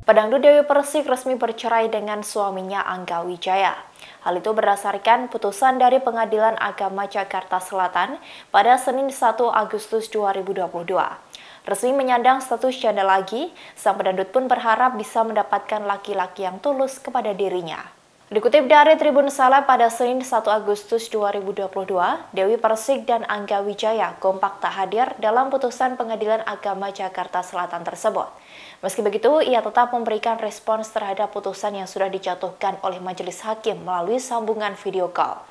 Pedangdut Dewi Persik resmi bercerai dengan suaminya Angga Wijaya. Hal itu berdasarkan putusan dari Pengadilan Agama Jakarta Selatan pada Senin 1 Agustus 2022. Resmi menyandang status janda lagi, sang pedangdut pun berharap bisa mendapatkan laki-laki yang tulus kepada dirinya. Dikutip dari Tribun Saleh pada Senin 1 Agustus 2022, Dewi Persik dan Angga Wijaya kompak tak hadir dalam putusan Pengadilan Agama Jakarta Selatan tersebut. Meski begitu, ia tetap memberikan respons terhadap putusan yang sudah dijatuhkan oleh majelis hakim melalui sambungan video call.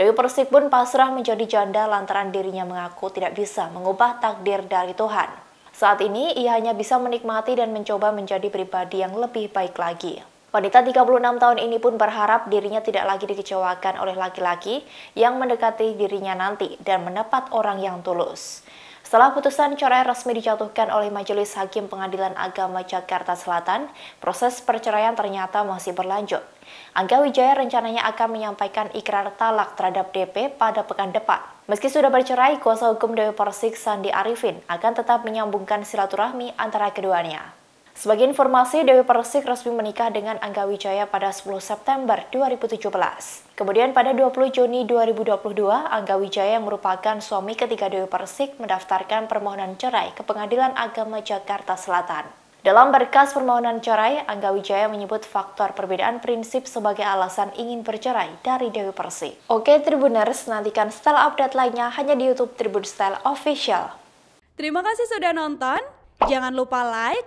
Dewi Persik pun pasrah menjadi janda lantaran dirinya mengaku tidak bisa mengubah takdir dari Tuhan. Saat ini, ia hanya bisa menikmati dan mencoba menjadi pribadi yang lebih baik lagi. Wanita 36 tahun ini pun berharap dirinya tidak lagi dikecewakan oleh laki-laki yang mendekati dirinya nanti dan mendapat orang yang tulus. Setelah putusan cerai resmi dijatuhkan oleh Majelis Hakim Pengadilan Agama Jakarta Selatan, proses perceraian ternyata masih berlanjut. Angga Wijaya rencananya akan menyampaikan ikrar talak terhadap DP pada pekan depan. Meski sudah bercerai, kuasa hukum Dewi Persik Sandi Arifin akan tetap menyambungkan silaturahmi antara keduanya. Sebagai informasi, Dewi Persik resmi menikah dengan Angga Wijaya pada 10 September 2017. Kemudian pada 20 Juni 2022, Angga Wijaya yang merupakan suami ketiga Dewi Persik mendaftarkan permohonan cerai ke Pengadilan Agama Jakarta Selatan. Dalam berkas permohonan cerai, Angga Wijaya menyebut faktor perbedaan prinsip sebagai alasan ingin bercerai dari Dewi Persik. Oke Tribuners, nantikan style update lainnya hanya di YouTube Tribun Style Official. Terima kasih sudah nonton. Jangan lupa like,